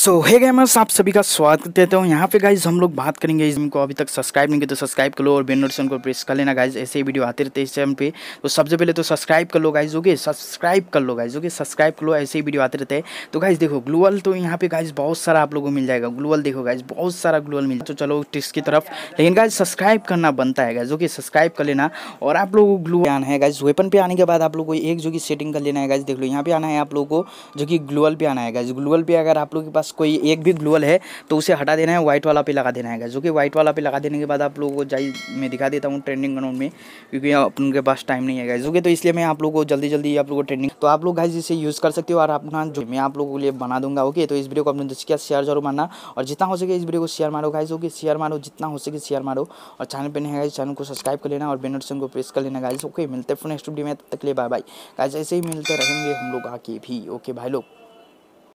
सो हे gamers आप सभी का स्वागत देता हूँ यहाँ पे गाइज हम लोग बात करेंगे इस को अभी तक सब्सक्राइब नहीं किया तो सब्सक्राइब कर लो और बेल नोटिफिकेशन को प्रेस कर लेना गाइज ऐसे ही वीडियो आते रहते इस चैनल पे तो सबसे पहले तो सब्सक्राइब कर लो गाइज ओके सब्सक्राइब कर लो गाइज ओके सब्सक्राइब कर लो ऐसे ही वीडियो आते रहते हैं तो गाइज देखो ग्लूअल तो यहाँ पे गाइज बहुत सारा आप लोगों को मिल जाएगा ग्लूअल देखो गाइज बहुत सारा ग्लूअल मिल तो चलो टिक्स की तरफ लेकिन गाइज सब्सक्राइब करना बनता है गाइज ओके सब्सक्राइब कर लेना और आप लोगों को ग्लू आना है गाइज वेपन पे आने के बाद आप लोग को एक जो कि सेटिंग कर लेना है गाइज देख लो यहाँ पे आना है आप लोगों को जो कि ग्लूअल पे आना है गाइज ग्लूअल पे अगर आप लोग के पास कोई एक भी ग्लूअल है तो उसे हटा देना है व्हाइट वाला पे लगा देना है जो कि व्हाइट वाला पे लगा देने के बाद आप लोगों को जाइ मैं दिखा देता हूँ ट्रेंडिंग ग्राउंड में क्योंकि अपन के पास टाइम नहीं है गाइज ओके तो इसलिए मैं आप लोग को जल्दी जल्दी आप लोगों को ट्रेंडिंग तो आप लोग गाइज इसे यूज़ कर सकते हो और अपना जो मैं आप लोगों के लिए बना दूंगा ओके तो इस वीडियो को अपने दोस्त के शेयर जरूर मारना और जितना हो सके इस वीडियो को शेयर मारो गाइज ओके शेयर मारो जितना हो सके शेयर मारो और चैनल पर नहीं है चैनल को सब्सक्राइब कर लेना और बेनोटिसन को प्रेस कर लेना गाइज ओके मिलते हैं नेक्स्ट वीडियो में तब तक ले बाय बाय गाइज ऐसे ही मिलते रहेंगे हम लोग आके भी ओके भाई लोग